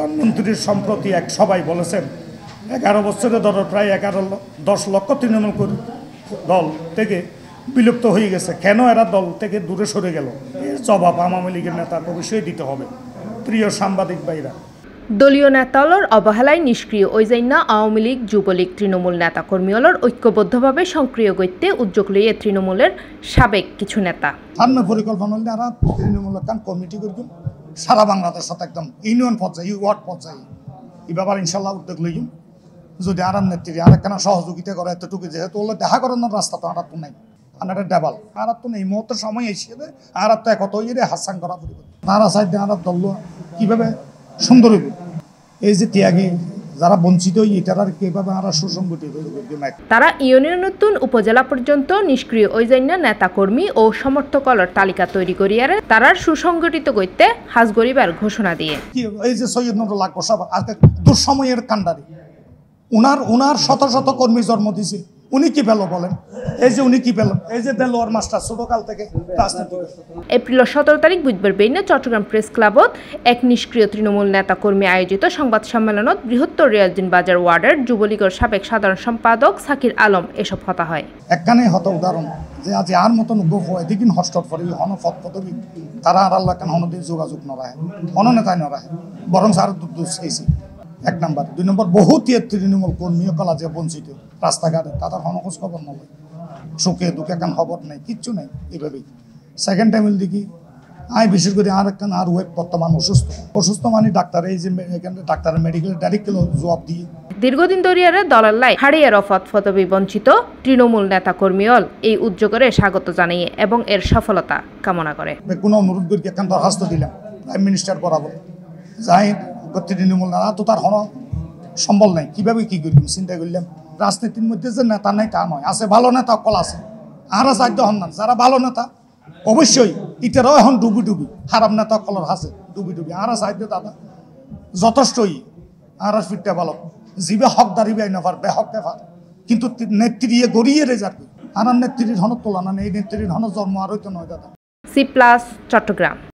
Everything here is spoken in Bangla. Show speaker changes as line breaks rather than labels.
প্রধানমন্ত্রীর সম্প্রতি এক সবাই বলেছেন এগারো বছরে ধরো প্রায় এগারো দশ লক্ষ তৃণমূল দল থেকে বিলুপ্ত হয়ে গেছে কেন এরা দল থেকে দূরে সরে গেল এর জবাব আওয়ামী লীগের নেতা অবশ্যই দিতে হবে প্রিয় সাংবাদিক ভাইরা
দলীয় নেতালর অবহেলায় নিষ্ক্রিয় ওই জন্য আওয়ামী লীগ যুবলীগ তৃণমূল নেতা কর্মীলর ঐক্যবদ্ধভাবে সক্রিয় করতে উদ্যোগ লইয়ে তৃণমূলের সাবেক কিছু নেতা
সামনে পরিকল্পনা হলে তৃণমূল কমিটি করবেন সারা বাংলাদেশ সাথে একদম ইউনিয়ন পর্যায়ে ওয়ার্ড পর্যায়ে এই ব্যাপার ইনশাল্লাহ উদ্যোগ লইম যদি আরাম নেত্রী একখানা সহযোগিতা করে এতটুকু যেহেতু হলে দেখা করানোর রাস্তা তো তো নাই আর ডেবাল আর তো নেই মুহূর্তে সময় এসে আর তো এক ইয়ে হাসান করা পরিবর্তন তারা সাইড আর দল কীভাবে সুন্দর হইব এই যে ত্যাগী যারা বঞ্চিত এটার কিভাবে আমরা সুসংগঠিত
তারা ইউনিয়ন নতুন উপজেলা পর্যন্ত নিষ্ক্রিয় ওই ঐজন্য নেতাকর্মী ও সমর্থকলর তালিকা তৈরি করিয়ারে তারার সুসংগঠিত করতে হাজগরিবার ঘোষণা দিয়ে
এই যে সৈয়দ নুরুল আকবর সাহেব দুঃসময়ের কাণ্ডারি উনার উনার শত শত কর্মী জন্ম দিয়েছে উনি কি পেল বলেন এই যে উনি কি পেল এই যে দেলোয়ার মাস্টার ছোটকাল থেকে
এপ্রিল সতেরো তারিখ বুধবার বেইনে চট্টগ্রাম প্রেস ক্লাবত এক নিষ্ক্রিয় তৃণমূল নেতা কর্মী আয়োজিত সংবাদ সম্মেলনত বৃহত্তর রিয়াজদিন বাজার ওয়ার্ডের যুবলীগের সাবেক সাধারণ সম্পাদক সাকির আলম এসব হতা হয়
একখানে হত উদাহরণ যে আজ আর মতন গোপ হয় দেখিন হস্টট করে হন ফত পদবি তারা আর আল্লাহ কেন হনদিন যোগাযোগ নরায় হন নেতায় নরায় বরং আর দুধ খেয়েছি এক নম্বর দুই নম্বর বহু তৃণমূল তৃণমূল কর্মীও যে বঞ্চিত রাস্তাঘাটে তাদের কোনো খবর নয় সুখে দুঃখে কান খবর নাই কিচ্ছু নাই এভাবেই সেকেন্ড টাইম দেখি আমি বিশেষ করে আর একখান আর ওয়েব বর্তমান অসুস্থ অসুস্থ মানে ডাক্তার এই যে এখানে ডাক্তার মেডিকেল ডাইরেক্ট জবাব দিয়ে
দীর্ঘদিন ধরিয়ারে দলের লাই হারিয়ে অফত ফতবি বঞ্চিত তৃণমূল নেতা কর্মীয়ল এই উদ্যোগের স্বাগত জানিয়ে এবং এর সফলতা কামনা করে
কোনো অনুরোধ করি একখান দরখাস্ত দিলাম প্রাইম মিনিস্টার বরাবর যাই দিন তৃণমূল না তো তার হন সম্বল নাই কীভাবে কী করলাম চিন্তা করলাম রাজনীতির মধ্যে যে নেতা নাই তা নয় আছে ভালো নেতা অকল আছে আর সাধ্য হন না যারা ভালো নেতা অবশ্যই ইটারও এখন ডুবি ডুবি খারাপ নেতা অকলর আছে ডুবি ডুবি আর সাধ্য দাদা যথেষ্টই আর ফিরতে ভালো জীবে হক দাঁড়িয়ে নেভার বে হক নেভার কিন্তু নেত্রী গড়িয়ে রে যাবে আর নেত্রীর তোলা না এই নেত্রীর হন জন্ম আর হইতে নয় দাদা সি প্লাস চট্টগ্রাম